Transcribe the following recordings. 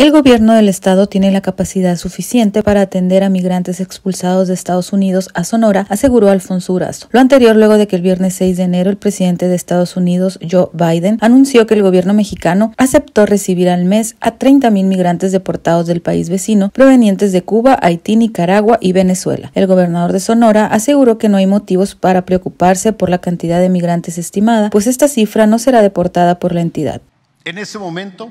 El gobierno del estado tiene la capacidad suficiente para atender a migrantes expulsados de Estados Unidos a Sonora, aseguró Alfonso Urazo. Lo anterior luego de que el viernes 6 de enero el presidente de Estados Unidos, Joe Biden, anunció que el gobierno mexicano aceptó recibir al mes a 30.000 migrantes deportados del país vecino provenientes de Cuba, Haití, Nicaragua y Venezuela. El gobernador de Sonora aseguró que no hay motivos para preocuparse por la cantidad de migrantes estimada, pues esta cifra no será deportada por la entidad. En ese momento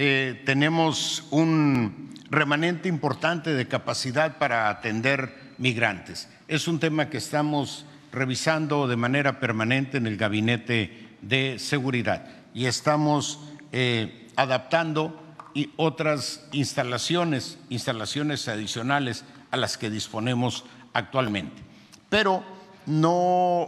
eh, tenemos un remanente importante de capacidad para atender migrantes. Es un tema que estamos revisando de manera permanente en el gabinete de seguridad y estamos eh, adaptando y otras instalaciones, instalaciones adicionales a las que disponemos actualmente. Pero no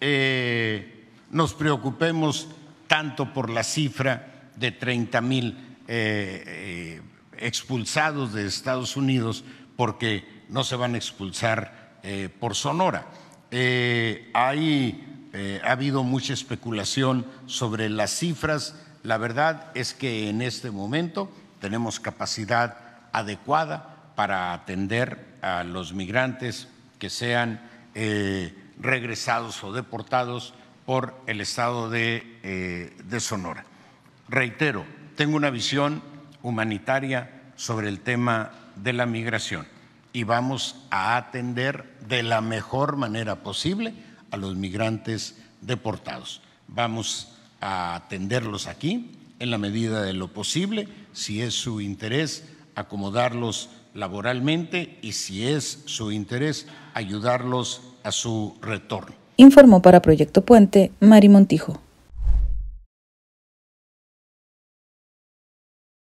eh, nos preocupemos tanto por la cifra de 30 mil eh, eh, expulsados de Estados Unidos porque no se van a expulsar eh, por Sonora. ha habido mucha especulación sobre las cifras. La verdad es que en este momento tenemos capacidad adecuada para atender a los migrantes que sean regresados o deportados por el estado de, de Sonora reitero, tengo una visión humanitaria sobre el tema de la migración y vamos a atender de la mejor manera posible a los migrantes deportados. Vamos a atenderlos aquí en la medida de lo posible, si es su interés acomodarlos laboralmente y si es su interés ayudarlos a su retorno. Informó para Proyecto Puente Mari Montijo.